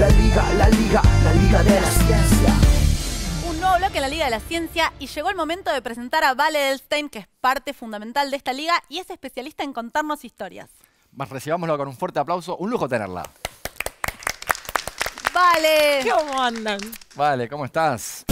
La liga, la liga, la liga de la ciencia. Un nuevo bloque en la Liga de la Ciencia y llegó el momento de presentar a Vale Elstein que es parte fundamental de esta liga y es especialista en contarnos historias. Más recibámoslo con un fuerte aplauso, un lujo tenerla. Vale. ¿Cómo andan? Vale, ¿cómo estás?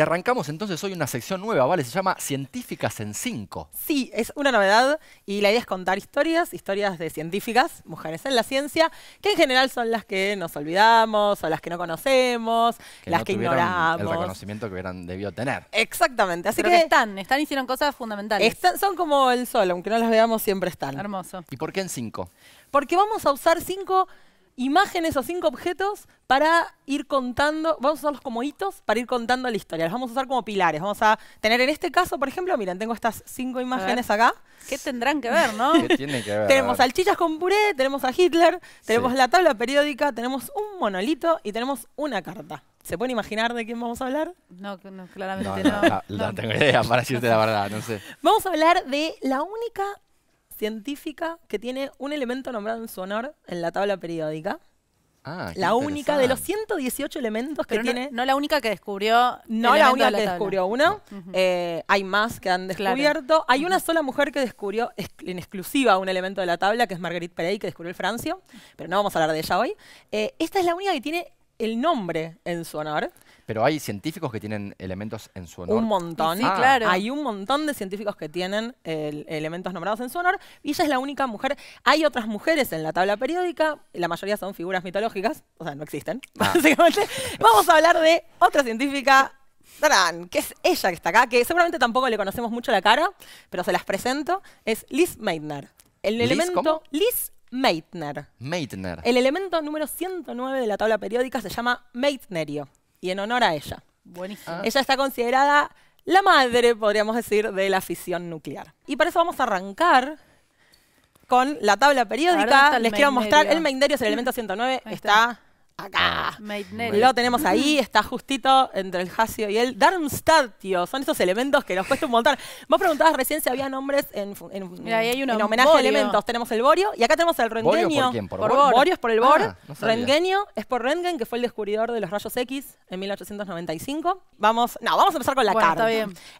Y arrancamos entonces hoy una sección nueva, ¿vale? Se llama Científicas en Cinco. Sí, es una novedad y la idea es contar historias, historias de científicas, mujeres en la ciencia, que en general son las que nos olvidamos o las que no conocemos, las que ignoramos. El reconocimiento que hubieran debió tener. Exactamente. Así que, están, están hicieron cosas fundamentales. son como el sol, aunque no las veamos siempre están. Hermoso. ¿Y por qué en Cinco? Porque vamos a usar cinco imágenes o cinco objetos para ir contando, vamos a usarlos como hitos para ir contando la historia, los vamos a usar como pilares, vamos a tener en este caso, por ejemplo, miren, tengo estas cinco imágenes acá. ¿Qué tendrán que ver, no? ¿Qué que ver? tenemos salchichas con puré, tenemos a Hitler, tenemos la tabla periódica, tenemos un monolito y tenemos una carta. ¿Se pueden imaginar de quién vamos a hablar? No, claramente no, no tengo idea, para decirte la verdad, no sé. Vamos a hablar de la única científica que tiene un elemento nombrado en su honor en la tabla periódica. Ah, la única de los 118 elementos que tiene. No la única que descubrió. No la única que descubrió uno. Eh, hay más que han descubierto. Hay una sola mujer que descubrió en exclusiva un elemento de la tabla, que es Marguerite Perey, que descubrió el francio. Pero no vamos a hablar de ella hoy. Eh, esta es la única que tiene el nombre en su honor. Pero hay científicos que tienen elementos en su honor. Un montón, ah. claro. Hay un montón de científicos que tienen elementos nombrados en su honor. Y ella es la única mujer. Hay otras mujeres en la tabla periódica. La mayoría son figuras mitológicas. O sea, no existen, ah. básicamente. Vamos a hablar de otra científica que es ella que está acá, que seguramente tampoco le conocemos mucho la cara, pero se las presento, es Liz Meitner. El elemento Liz Meitner. Meitner. El elemento número 109 de la tabla periódica se llama Meitnerio y en honor a ella. Buenísimo. Ella está considerada la madre, podríamos decir, de la fisión nuclear. Y para eso vamos a arrancar con la tabla periódica. Les quiero mostrar, el meinderio el elemento 109, está acá. Ah, Lo tenemos ahí, está justito entre el Hasio y el tío, Son esos elementos que nos cuesta un montón. Vos preguntabas recién si había nombres en, homenaje a elementos. Tenemos el Borio y acá tenemos el Rengueño. ¿Borio por quién? Borio es por el Bor. Ah, es por Rengen, que fue el descubridor de los rayos X en 1895. Vamos, no, vamos a empezar con la carta.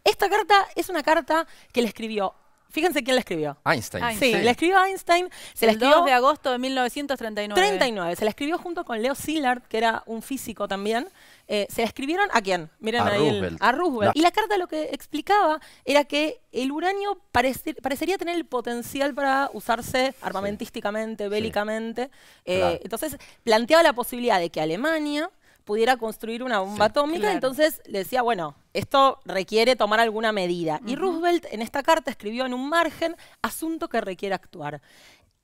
Esta carta es una carta que le escribió Fíjense quién la escribió. Einstein. Sí, la escribió Einstein. Se la escribió 2 de agosto de 1939. 39. Se la escribió junto con Leo Szilard, que era un físico también. Eh, se la escribieron a quién? Miren a Roosevelt. a Roosevelt. Y la carta lo que explicaba era que el uranio parecería tener el potencial para usarse armamentísticamente, bélicamente. Eh, entonces planteaba la posibilidad de que Alemania pudiera construir una bomba atómica. Entonces le decía, bueno, esto requiere tomar alguna medida. Y Roosevelt en esta carta escribió en un margen asunto que requiere actuar.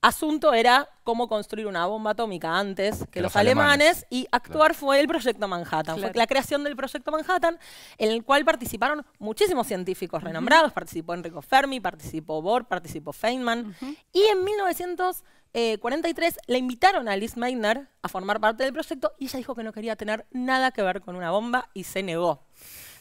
Asunto era cómo construir una bomba atómica antes que, los, alemanes, y actuar fue el proyecto Manhattan, fue la creación del proyecto Manhattan en el cual participaron muchísimos científicos renombrados, participó Enrico Fermi, participó Bohr, participó Feynman y en 1900 43 eh, la invitaron a Liz Maynard a formar parte del proyecto y ella dijo que no quería tener nada que ver con una bomba y se negó.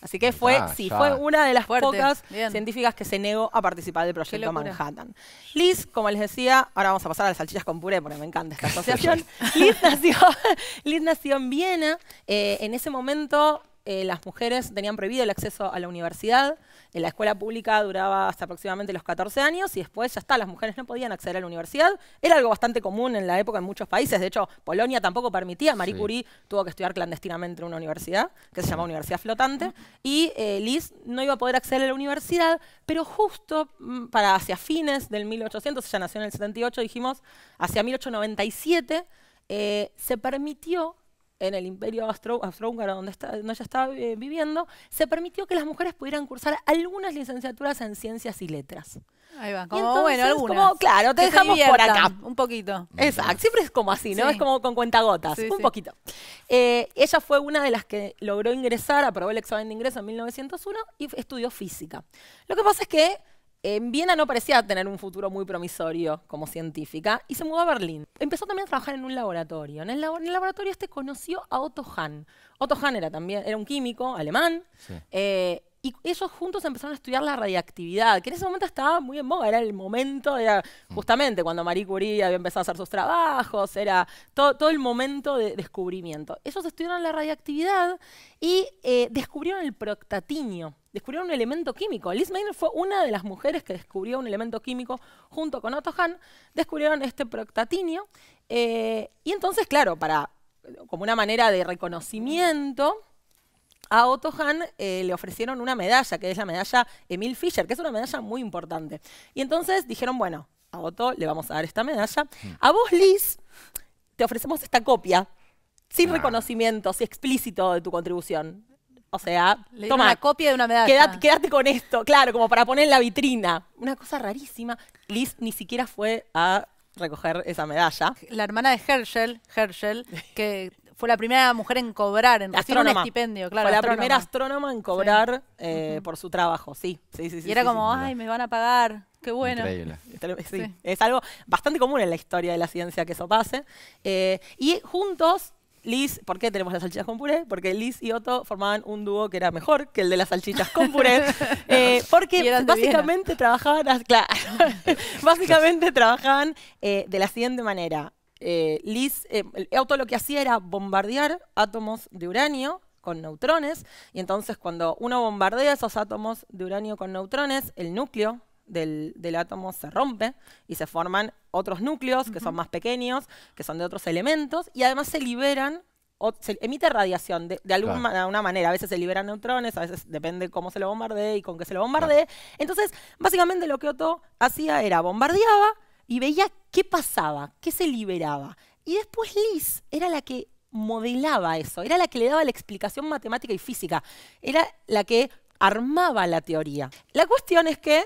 Así que fue, ah, fue una de las pocas científicas que se negó a participar del proyecto Manhattan. Liz, como les decía, ahora vamos a pasar a las salchichas con puré porque me encanta esta asociación. Liz, nació, Liz en Viena. Eh, en ese momento eh, las mujeres tenían prohibido el acceso a la universidad, en la escuela pública duraba hasta aproximadamente los 14 años y después ya está, las mujeres no podían acceder a la universidad. Era algo bastante común en la época en muchos países, de hecho Polonia tampoco permitía, Marie Curie tuvo que estudiar clandestinamente en una universidad que se llamaba Universidad Flotante y eh, Liz no iba a poder acceder a la universidad, pero justo mm, para hacia fines del 1800, ella nació en el 78, dijimos, hacia 1897 eh, se permitió en el imperio austrohúngaro donde, donde ella estaba eh, viviendo, se permitió que las mujeres pudieran cursar algunas licenciaturas en ciencias y letras. Ahí va, como bueno, algunas. claro, te dejamos por acá. Un poquito. Exacto, siempre es como así, ¿no? Es como con cuentagotas, un poquito. Eh, ella fue una de las que logró ingresar, aprobó el examen de ingreso en 1901 y estudió física. Lo que pasa es que en Viena no parecía tener un futuro muy promisorio como científica y se mudó a Berlín. Empezó también a trabajar en un laboratorio. En el, laboratorio este conoció a Otto Hahn. Otto Hahn era también era un químico alemán. Eh, y ellos juntos empezaron a estudiar la radiactividad, que en ese momento estaba muy en boga, era el momento, de mm. justamente cuando Marie Curie había empezado a hacer sus trabajos, era todo, el momento de descubrimiento. Ellos estudiaron la radiactividad y eh, descubrieron el proctatinio, descubrieron un elemento químico. Liz Maynard fue una de las mujeres que descubrió un elemento químico junto con Otto Hahn. Descubrieron este proctatinio. Eh, y entonces, claro, para, como una manera de reconocimiento, a Otto Hahn eh, le ofrecieron una medalla, que es la medalla Emil Fischer, que es una medalla muy importante. Y entonces dijeron, bueno, a Otto le vamos a dar esta medalla. Mm. A vos, Liz, te ofrecemos esta copia, sin reconocimiento, si explícito de tu contribución. O sea, Le toma una copia de una medalla. Quédate, con esto, claro, como para poner en la vitrina. Una cosa rarísima. Liz ni siquiera fue a recoger esa medalla. La hermana de Herschel, Herschel, que fue la primera mujer en cobrar, en recibir un estipendio, claro. Fue la primera astrónoma en cobrar eh, por su trabajo, sí. sí, sí, y era como, ay, me van a pagar, qué bueno. Es algo bastante común en la historia de la ciencia que eso pase. Eh, y juntos Liz, ¿por qué tenemos las salchichas con puré? Porque Liz y Otto formaban un dúo que era mejor que el de las salchichas con puré. Eh, porque básicamente trabajaban, ah, básicamente trabajaban eh, de la siguiente manera. Eh, Liz, Otto lo que hacía era bombardear átomos de uranio con neutrones, y entonces cuando uno bombardea esos átomos de uranio con neutrones, el núcleo del, átomo se rompe y se forman otros núcleos que son más pequeños, que son de otros elementos, y además se liberan, o se emite radiación de, alguna manera. A veces se liberan neutrones, a veces depende cómo se lo bombardee y con qué se lo bombardee. Entonces, básicamente lo que Otto hacía era bombardeaba y veía qué pasaba, qué se liberaba. Y después Liz era la que modelaba eso, era la que le daba la explicación matemática y física, era la que armaba la teoría. La cuestión es que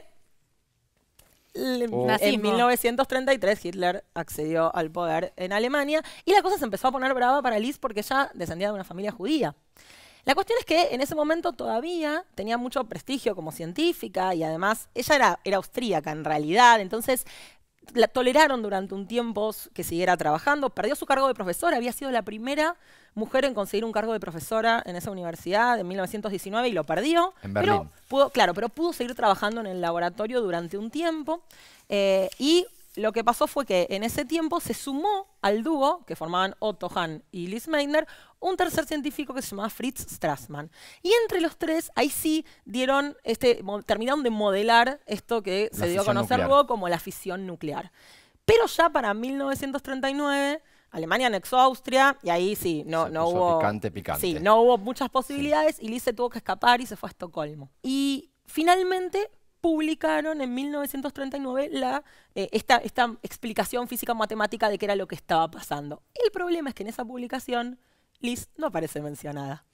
en 1933 Hitler accedió al poder en Alemania y la cosa se empezó a poner brava para Liz porque ella descendía de una familia judía. La cuestión es que en ese momento todavía tenía mucho prestigio como científica y además ella era, era austríaca en realidad, entonces la toleraron durante un tiempo que siguiera trabajando, perdió su cargo de profesora, había sido la primera mujer en conseguir un cargo de profesora en esa universidad en 1919 y lo perdió. En Pero pudo, claro, pero pudo seguir trabajando en el laboratorio durante un tiempo eh, y lo que pasó fue que en ese tiempo se sumó al dúo que formaban Otto Hahn y Liz Meitner un tercer científico que se llamaba Fritz Strassmann. Y entre los tres, ahí sí dieron este, terminaron de modelar esto que se dio a conocer luego como la fisión nuclear. Pero ya para 1939 Alemania anexó a Austria y ahí sí, no, no hubo. Sí, no hubo muchas posibilidades y Liz se tuvo que escapar y se fue a Estocolmo. Y finalmente publicaron en 1939 la, eh, esta, explicación física-matemática de qué era lo que estaba pasando. El problema es que en esa publicación Liz no aparece mencionada.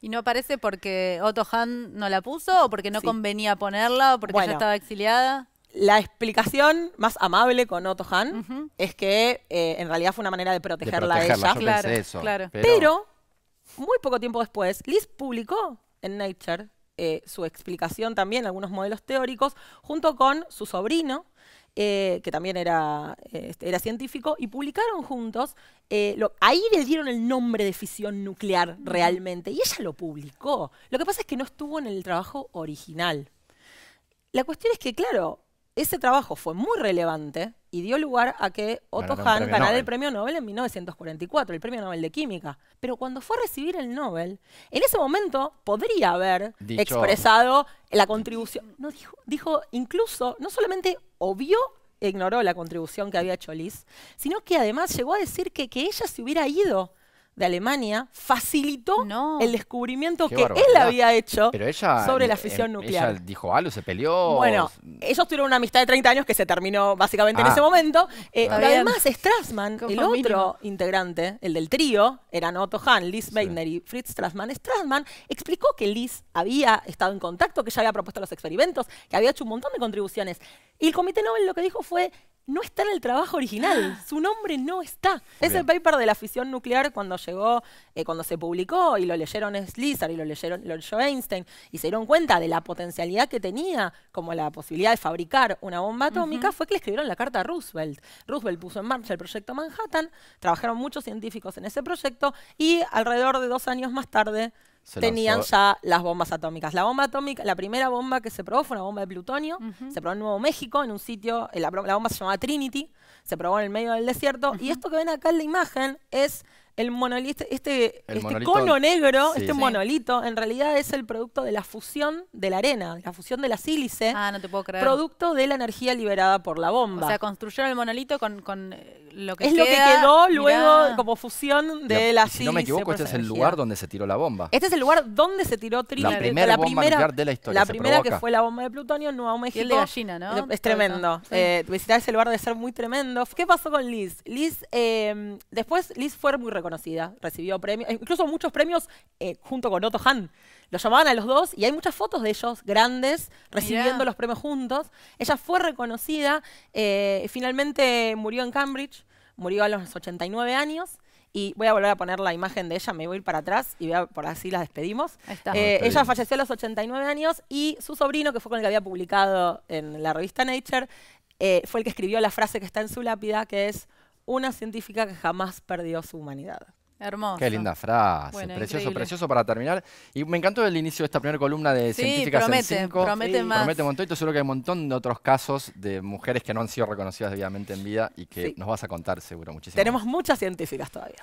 ¿Y no aparece porque Otto Hahn no la puso o porque no convenía ponerla o porque ya estaba exiliada? La explicación más amable con Otto Hahn es que eh, en realidad fue una manera de protegerla, de ella. claro, claro. Pero... pero muy poco tiempo después, Liz publicó en Nature eh, su explicación también, algunos modelos teóricos, junto con su sobrino, eh, que también era, este, era, científico, y publicaron juntos, eh, ahí le dieron el nombre de fisión nuclear realmente, y ella lo publicó. Lo que pasa es que no estuvo en el trabajo original. La cuestión es que, claro, ese trabajo fue muy relevante y dio lugar a que Otto Hahn ganara el premio Nobel en 1944, el premio Nobel de Química. Pero cuando fue a recibir el Nobel, en ese momento podría haber expresado la contribución. No, dijo, incluso, no solamente obvió e ignoró la contribución que había hecho Liz, sino que además llegó a decir que, que ella se hubiera ido de Alemania facilitó el descubrimiento que él había hecho sobre la fisión nuclear. Ella dijo algo, ah, se peleó. Bueno, ellos tuvieron una amistad de 30 años que se terminó básicamente en ah. ese momento. Eh, además, Strassman, el otro integrante, el del trío, eran Otto Hahn, Liz Meitner y Fritz Strassman. Strassman explicó que Liz había estado en contacto, que ella había propuesto los experimentos, que había hecho un montón de contribuciones. Y el Comité Nobel lo que dijo fue, no está en el trabajo original. Ah. Su nombre no está. Es el paper de la fisión nuclear cuando llegó, eh, cuando se publicó y lo leyeron Slizar y lo leyeron leyó Einstein y se dieron cuenta de la potencialidad que tenía como la posibilidad de fabricar una bomba atómica, fue que le escribieron la carta a Roosevelt. Roosevelt puso en marcha el proyecto Manhattan, trabajaron muchos científicos en ese proyecto y alrededor de dos años más tarde tenían ya las bombas atómicas. La bomba atómica, la primera bomba que se probó fue una bomba de plutonio, se probó en Nuevo México, en un sitio, la, bomba se llamaba Trinity, se probó en el medio del desierto, y esto que ven acá en la imagen es el monolito, este, este cono negro, este monolito, en realidad es el producto de la fusión de la arena, la fusión de la sílice. Ah, no te puedo creer. Producto de la energía liberada por la bomba. O sea, construyeron el monolito con, eh, lo que Es lo que quedó luego como fusión de la, sílice. no me equivoco, pues, este es el lugar donde se tiró la bomba. Este es el lugar donde se tiró Trinidad. La primera, la de la historia. La primera que fue la bomba de plutonio en Nueva México. Y el de gallina, ¿no? Es tremendo. Eh, visitar ese lugar debe ser muy tremendo. ¿Qué pasó con Liz? Liz, eh, después Liz fue muy reconocida recibió premios, incluso muchos premios eh, junto con Otto Han Lo llamaban a los dos y hay muchas fotos de ellos grandes recibiendo los premios juntos. Ella fue reconocida, eh, finalmente murió en Cambridge, murió a los 89 años. Y voy a volver a poner la imagen de ella, me voy a ir para atrás y voy por así la despedimos. Eh, ella falleció a los 89 años y su sobrino, que fue con el que había publicado en la revista Nature, fue el que escribió la frase que está en su lápida, que es una científica que jamás perdió su humanidad. Hermoso. Qué linda frase. precioso, precioso para terminar. Y me encantó el inicio de esta primera columna de Científicas promete, en Promete más. Promete un montón. Y seguro que hay un montón de otros casos de mujeres que no han sido reconocidas debidamente en vida y que nos vas a contar seguro muchísimo. Tenemos muchas científicas todavía.